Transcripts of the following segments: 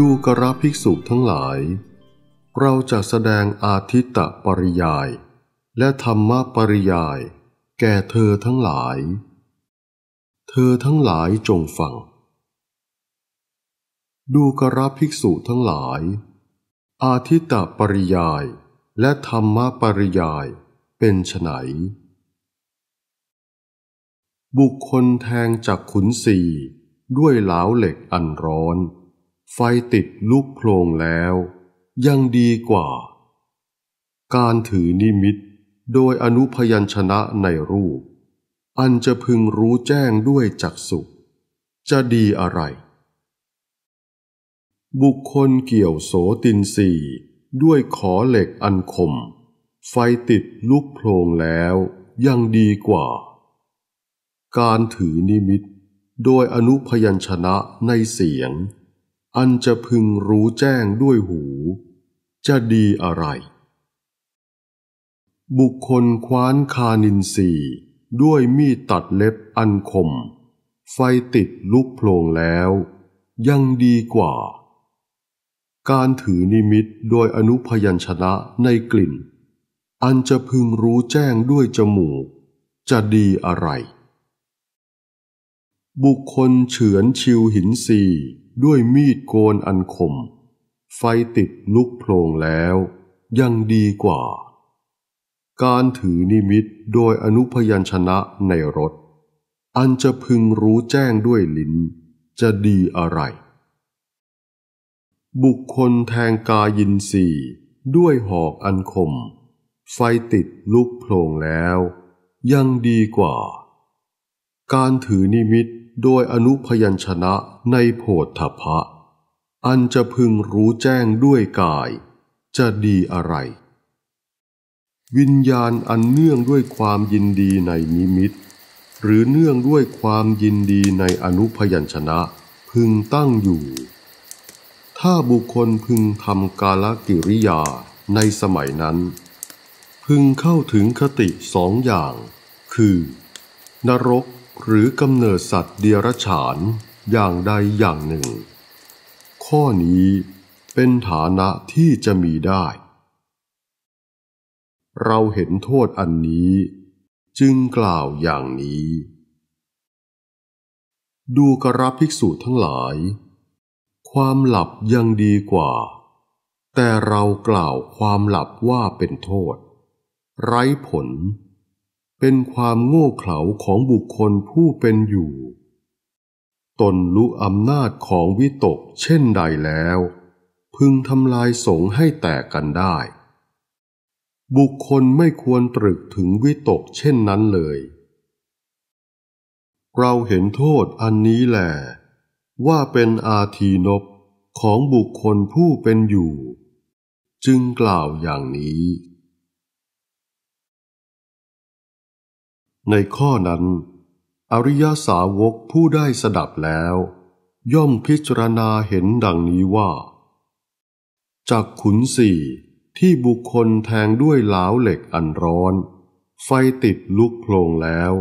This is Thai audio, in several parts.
ดูกระภิกษุทั้งหลาย เราจะแสดงอาทิตตปริยาย และธรรมปริยาย แก่เธอทั้งหลาย เธอทั้งหลายจงฟัง ดูกระภิกษุทั้งหลาย อาทิตตปริยายและธรรมปริยายเป็นไฉน บุคคลแทงจากขุนสีด้วยเหลาเหล็กอันร้อนไฟติดลูกโคลงแล้ว ยังดีกว่า การถือนิมิต โดยอนุพยัญชนะในรูป อันจะพึงรู้แจ้งด้วยจักสุจะดีอะไร บุคคลเกี่ยวโสตินสีด้วยขอเหล็กอันคม ไฟติดลูกโพลงแล้วยังดีกว่า การถือนิมิต โดยอนุพยัญชนะในเสียงอันจะพึงรู้แจ้งด้วยหู จะดีอะไร บุคคลคว้านคานินสีด้วยมีดตัดเล็บอันคม ไฟติดลุกโผลงแล้วยังดีกว่า การถือนิมิตโดยอนุพยัญชนะในกลิ่น อันจะพึงรู้แจ้งด้วยจมูก จะดีอะไร บุคคลเฉือนชิวหินสีด้วยมีดโกนอันคม ไฟติดลุกโพลงแล้ว ยังดีกว่า การถือนิมิตโดยอนุพยัญชนะในรถ อันจะพึงรู้แจ้งด้วยลิ้น จะดีอะไร บุคคลแทงกายินสีด้วยหอกอันคม ไฟติดลุกโพลงแล้ว ยังดีกว่า การถือนิมิตโดยอนุพยัญชนะในโพธพะอันจะพึงรู้แจ้งด้วย กาย จะดีอะไร วิญญาณอันเนื่องด้วยความยินดีในนิมิต หรือเนื่องด้วยความยินดีในอนุพยัญชนะพึงตั้งอยู่ ถ้าบุคคลพึงทำกาลกิริยาในสมัยนั้น พึงเข้าถึงคติสองอย่าง คือ นรกหรือกำเนิดสัตว์เดียรฉานอย่างใดอย่างหนึ่ง ข้อนี้เป็นฐานะที่จะมีได้ เราเห็นโทษอันนี้จึงกล่าวอย่างนี้ ดูกระภิกษุทั้งหลาย ความหลับยังดีกว่า แต่เรากล่าวความหลับว่าเป็นโทษ ไร้ผลเป็นความโง่เขลาของบุคคลผู้เป็นอยู่ ตนรู้อำนาจของวิตกเช่นใดแล้ว พึงทำลายสงให้แตกกันได้ บุคคลไม่ควรตรึกถึงวิตกเช่นนั้นเลย เราเห็นโทษอันนี้แหละว่าเป็นอาทีนบของบุคคลผู้เป็นอยู่ จึงกล่าวอย่างนี้ในข้อนั้น อริยสาวกผู้ได้สดับแล้ว ย่อมพิจารณาเห็นดังนี้ว่า จากขุนสี่ที่บุคคลแทงด้วยเหลาเหล็กอันร้อน ไฟติดลุกโพลงแล้ว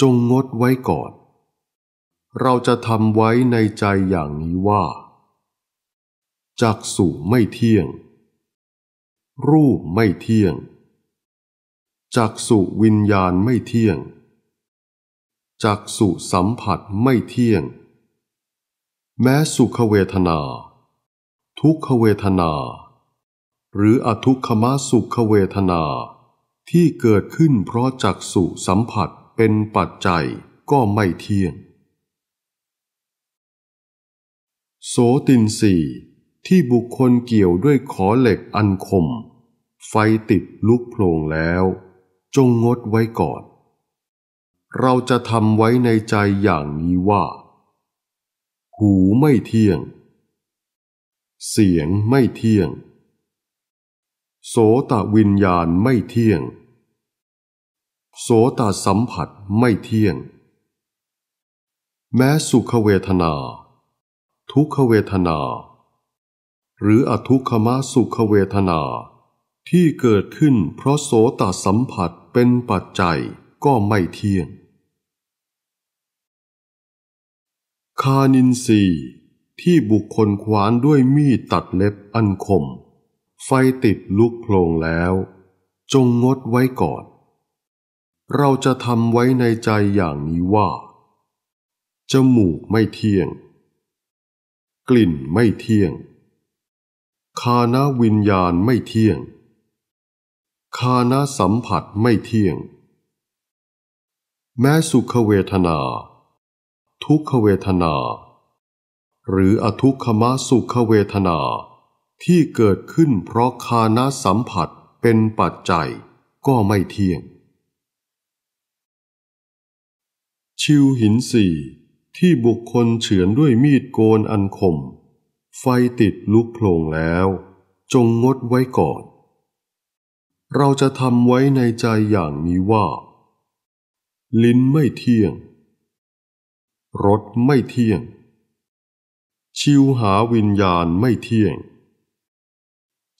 จงงดไว้ก่อน เราจะทำไว้ในใจอย่างนี้ว่าจากสู่ไม่เที่ยง รูปไม่เที่ยงจักสุวิญญาณไม่เที่ยง จักสุสัมผัสไม่เที่ยง แม้สุขเวทนา ทุกขเวทนา หรืออทุกขมสุขเวทนาที่เกิดขึ้นเพราะจักสุสัมผัสเป็นปัจจัยก็ไม่เที่ยง โสตินสีที่บุคคลเกี่ยวด้วยขอเหล็กอันคม ไฟติดลุกโพลงแล้วจงงดไว้ก่อน เราจะทำไว้ในใจอย่างนี้ว่า หูไม่เที่ยง เสียงไม่เที่ยง โสตวิญญาณไม่เที่ยง โสตสัมผัสไม่เที่ยง แม้สุขเวทนา ทุกขเวทนา หรืออทุกขมสุขเวทนาที่เกิดขึ้นเพราะโสตสัมผัสเป็นปัจจัยก็ไม่เที่ยง คานินสีที่บุคคลขวานด้วยมีดตัดเล็บอันคม ไฟติดลุกโพลงแล้ว จงงดไว้ก่อน เราจะทำไว้ในใจอย่างนี้ว่า จมูกไม่เที่ยง กลิ่นไม่เที่ยง คานาวิญญาณไม่เที่ยงคานาสัมผัสไม่เที่ยง แม้สุขเวทนา ทุกขเวทนา หรืออทุกขมสุขเวทนา ที่เกิดขึ้นเพราะคานาสัมผัสเป็นปัจจัยก็ไม่เที่ยง ชิวหินสี่ที่บุคคลเฉือนด้วยมีดโกนอันคม ไฟติดลุกโพลงแล้ว จงงดไว้ก่อนเราจะทำไว้ในใจอย่างนี้ว่า ลิ้นไม่เที่ยงรสไม่เที่ยง ชิวหาวิญญาณไม่เที่ยง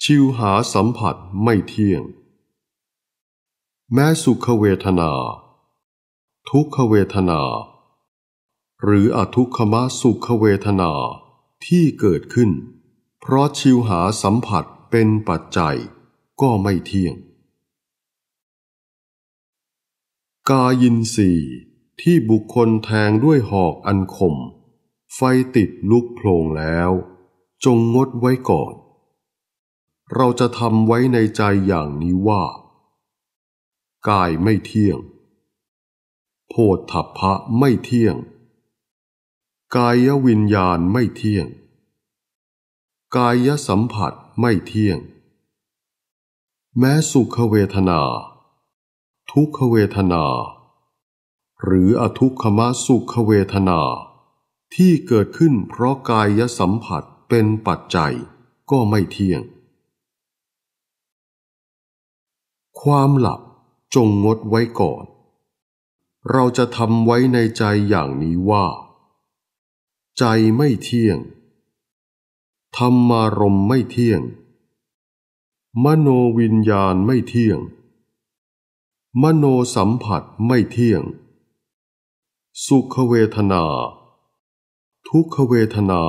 ชิวหาสัมผัสไม่เที่ยง แม้สุขเวทนา ทุกขเวทนา หรืออทุกขมสุขเวทนาที่เกิดขึ้น เพราะชิวหาสัมผัสเป็นปัจจัยก็ไม่เที่ยง กายินสีที่บุคคลแทงด้วยหอกอันคม ไฟติดลุกโพลงแล้ว จงงดไว้ก่อน เราจะทำไว้ในใจอย่างนี้ว่า กายไม่เที่ยง โพธพะไม่เที่ยง กายวิญญาณไม่เที่ยง กายสัมผัสไม่เที่ยงแม้สุขเวทนา ทุกขเวทนา หรืออทุกขมสุขเวทนา ที่เกิดขึ้นเพราะกายสัมผัสเป็นปัจจัยก็ไม่เที่ยง ความหลับจงงดไว้ก่อน เราจะทำไว้ในใจอย่างนี้ว่า ใจไม่เที่ยงธรรมารมไม่เที่ยงมโนวิญญาณไม่เที่ยง มโนสัมผัสไม่เที่ยง สุขเวทนา ทุกขเวทนา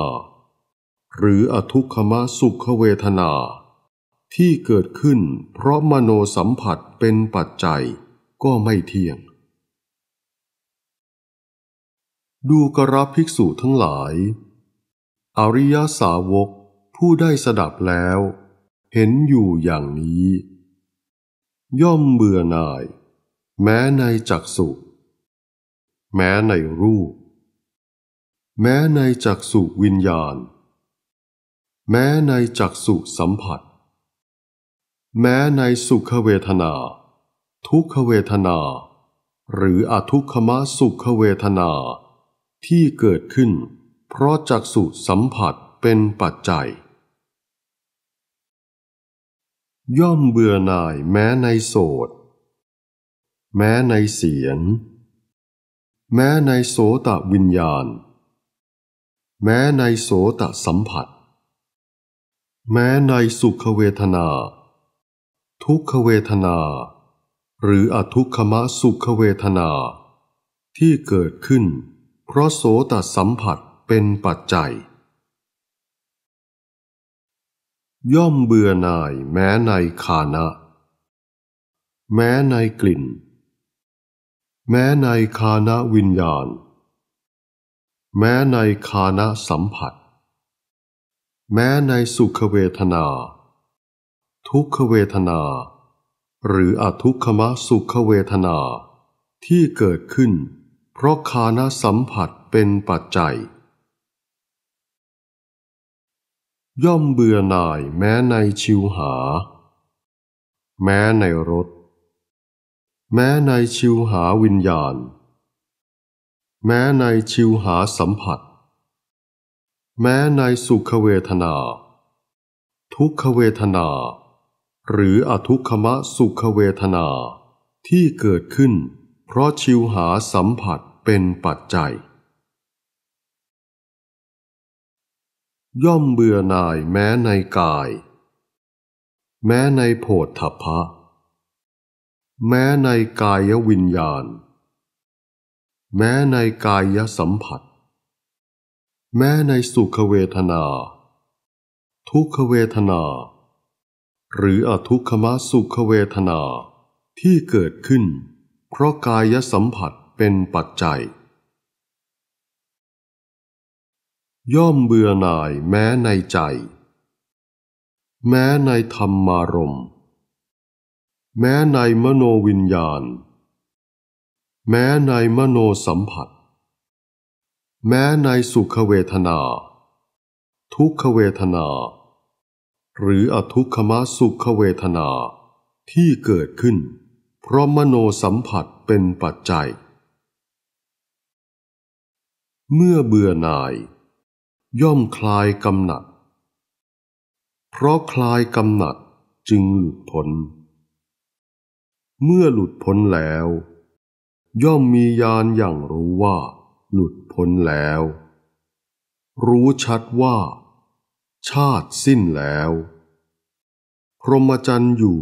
หรืออทุกขมสุขเวทนา ที่เกิดขึ้นเพราะมโนสัมผัสเป็นปัจจัยก็ไม่เที่ยง ดูกระภิกษุทั้งหลาย อริยสาวกผู้ได้สดับแล้วเห็นอยู่อย่างนี้ ย่อมเบื่อหน่ายแม้ในจักสุแม้ในรูป แม้ในจักสุวิญญาณ แม้ในจักสุสัมผัส แม้ในสุขเวทนา ทุกขเวทนา หรืออทุกขมสุขเวทนา ที่เกิดขึ้นเพราะจักสุสัมผัสเป็นปัจจัยย่อมเบื่อหน่ายแม้ในโสด แม้ในเสียง แม้ในโสตวิญญาณ แม้ในโสตสัมผัส แม้ในสุขเวทนา ทุกขเวทนา หรืออทุกขมะสุขเวทนา ที่เกิดขึ้น เพราะโสตสัมผัสเป็นปัจจัยย่อมเบื่อหน่ายแม้ในขานะ แม้ในกลิ่น แม้ในคานะวิญญาณ แม้ในคานะสัมผัส แม้ในสุขเวทนา ทุกขเวทนา หรืออทุกขมสุขเวทนาที่เกิดขึ้น เพราะคานะสัมผัสเป็นปัจจัยย่อมเบื่อหน่ายแม้ในชิวหา แม้ในรถ แม้ในชิวหาวิญญาณ แม้ในชิวหาสัมผัส แม้ในสุขเวทนา ทุกขเวทนาหรืออทุกขมะสุขเวทนาที่เกิดขึ้นเพราะชิวหาสัมผัสเป็นปัจจัยย่อมเบื่อหน่ายแม้ในกาย แม้ในโผฏฐพะแม้ในกายวิญญาณ แม้ในกายสัมผัส แม้ในสุขเวทนา ทุกขเวทนา หรืออทุกขมะสุขเวทนาที่เกิดขึ้น เพราะกายสัมผัสเป็นปัจจัยย่อมเบื่อหน่ายแม้ในใจ แม้ในธรรมารมณ์ แม้ในมโนวิญญาณ แม้ในมโนสัมผัส แม้ในสุขเวทนา ทุกขเวทนา หรืออทุกขมสุขเวทนาที่เกิดขึ้นเพราะมโนสัมผัสเป็นปัจจัย เมื่อเบื่อหน่ายย่อมคลายกำหนัด เพราะคลายกำหนัดจึงหลุดพ้น เมื่อหลุดพ้นแล้ว ย่อมมียานอย่างรู้ว่าหลุดพ้นแล้ว รู้ชัดว่าชาติสิ้นแล้ว พรหมจรรย์อยู่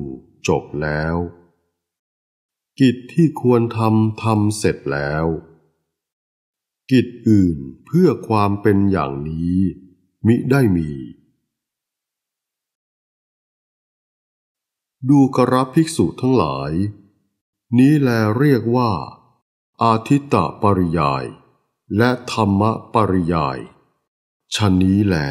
จบแล้ว กิจที่ควรทำทำเสร็จแล้วกิจอื่นเพื่อความเป็นอย่างนี้ มิได้มี ดูกรับภิกษุทั้งหลาย นี้แลเรียกว่า อาทิตตปริยายและธรรมปริยาย ชนนี้แหละ